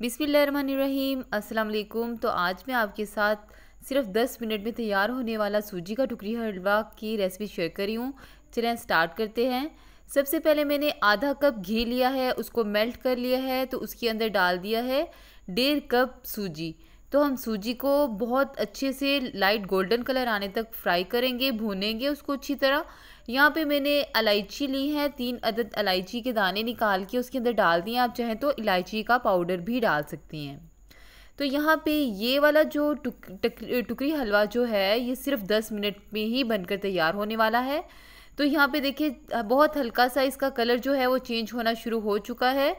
बिसमीम अल्लाम तो आज मैं आपके साथ सिर्फ 10 मिनट में तैयार होने वाला सूजी का टुकड़ी हलवा की रेसिपी शेयर करी हूँ चलें स्टार्ट करते हैं सबसे पहले मैंने आधा कप घी लिया है उसको मेल्ट कर लिया है तो उसके अंदर डाल दिया है डेढ़ कप सूजी तो हम सूजी को बहुत अच्छे से लाइट गोल्डन कलर आने तक फ्राई करेंगे भूनेंगे उसको अच्छी तरह यहाँ पे मैंने इलायची ली है तीन अदद इलायची के दाने निकाल के उसके अंदर डाल दिए आप चाहें तो इलायची का पाउडर भी डाल सकती हैं तो यहाँ पे ये वाला जो टुक, टक, टुकरी हलवा जो है ये सिर्फ दस मिनट में ही बनकर तैयार होने वाला है तो यहाँ पे देखिए बहुत हल्का सा इसका कलर जो है वो चेंज होना शुरू हो चुका है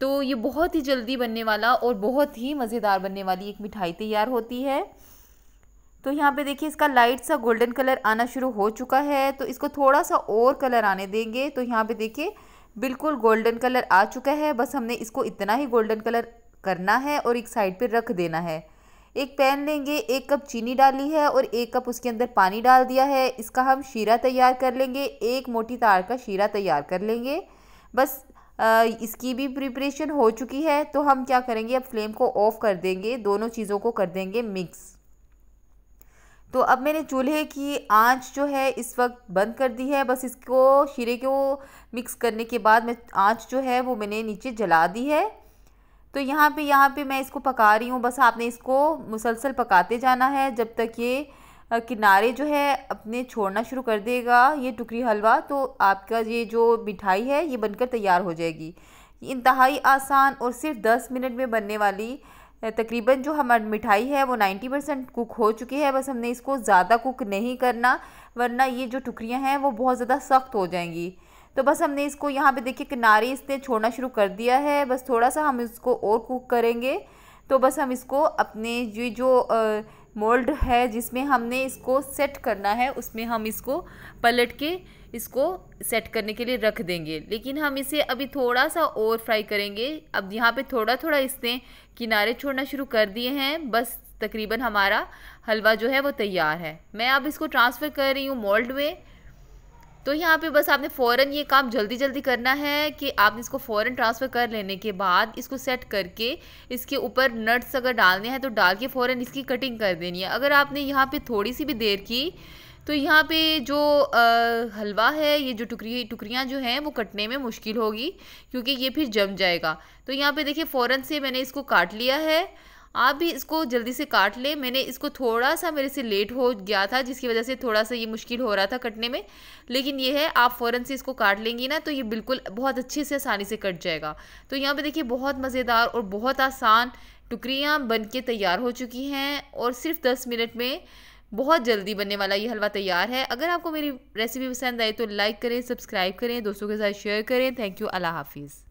तो ये बहुत ही जल्दी बनने वाला और बहुत ही मज़ेदार बनने वाली एक मिठाई तैयार होती है तो यहाँ पे देखिए इसका लाइट सा गोल्डन कलर आना शुरू हो चुका है तो इसको थोड़ा सा और कलर आने देंगे तो यहाँ पे देखिए बिल्कुल गोल्डन कलर आ चुका है बस हमने इसको इतना ही गोल्डन कलर करना है और एक साइड पर रख देना है एक पैन लेंगे एक कप चीनी डाली है और एक कप उसके अंदर पानी डाल दिया है इसका हम शीरा तैयार कर लेंगे एक मोटी तार का शीरा तैयार कर लेंगे बस इसकी भी प्रिपरेशन हो चुकी है तो हम क्या करेंगे अब फ्लेम को ऑफ़ कर देंगे दोनों चीज़ों को कर देंगे मिक्स तो अब मैंने चूल्हे की आंच जो है इस वक्त बंद कर दी है बस इसको शीरे को मिक्स करने के बाद मैं आंच जो है वो मैंने नीचे जला दी है तो यहाँ पे यहाँ पे मैं इसको पका रही हूँ बस आपने इसको मुसलसल पकाते जाना है जब तक ये किनारे जो है अपने छोड़ना शुरू कर देगा ये टुकड़ी हलवा तो आपका ये जो मिठाई है ये बनकर तैयार हो जाएगी इंतहाई आसान और सिर्फ दस मिनट में बनने वाली तकरीबन जो हमारी मिठाई है वो नाइन्टी परसेंट कुक हो चुकी है बस हमने इसको ज़्यादा कुक नहीं करना वरना ये जो टुकड़ियाँ हैं वो बहुत ज़्यादा सख्त हो जाएंगी तो बस हमने इसको यहाँ पे देखिए किनारे इसने छोड़ना शुरू कर दिया है बस थोड़ा सा हम इसको और कुक करेंगे तो बस हम इसको अपने ये जो, जो मोल्ड है जिसमें हमने इसको सेट करना है उसमें हम इसको पलट के इसको सेट करने के लिए रख देंगे लेकिन हम इसे अभी थोड़ा सा और फ्राई करेंगे अब यहाँ पे थोड़ा थोड़ा इसने किनारे छोड़ना शुरू कर दिए हैं बस तकरीबन हमारा हलवा जो है वो तैयार है मैं अब इसको ट्रांसफ़र कर रही हूँ मोल्ड में तो यहाँ पे बस आपने फ़ौरन ये काम जल्दी जल्दी करना है कि आपने इसको फ़ौरन ट्रांसफ़र कर लेने के बाद इसको सेट करके इसके ऊपर नट्स अगर डालने हैं तो डाल के फ़ौरन इसकी कटिंग कर देनी है अगर आपने यहाँ पे थोड़ी सी भी देर की तो यहाँ पे जो आ, हलवा है ये जो टुकड़ी टुकड़ियाँ जो हैं वो कटने में मुश्किल होगी क्योंकि ये फिर जम जाएगा तो यहाँ पर देखिए फ़ौरन से मैंने इसको काट लिया है आप भी इसको जल्दी से काट लें मैंने इसको थोड़ा सा मेरे से लेट हो गया था जिसकी वजह से थोड़ा सा ये मुश्किल हो रहा था कटने में लेकिन ये है आप फ़ौरन से इसको काट लेंगी ना तो ये बिल्कुल बहुत अच्छे से आसानी से कट जाएगा तो यहाँ पर देखिए बहुत मज़ेदार और बहुत आसान टुकड़ियाँ बन के तैयार हो चुकी हैं और सिर्फ दस मिनट में बहुत जल्दी बनने वाला ये हलवा तैयार है अगर आपको मेरी रेसिपी पसंद आए तो लाइक करें सब्सक्राइब करें दोस्तों के साथ शेयर करें थैंक यू अल्लाह हाफिज़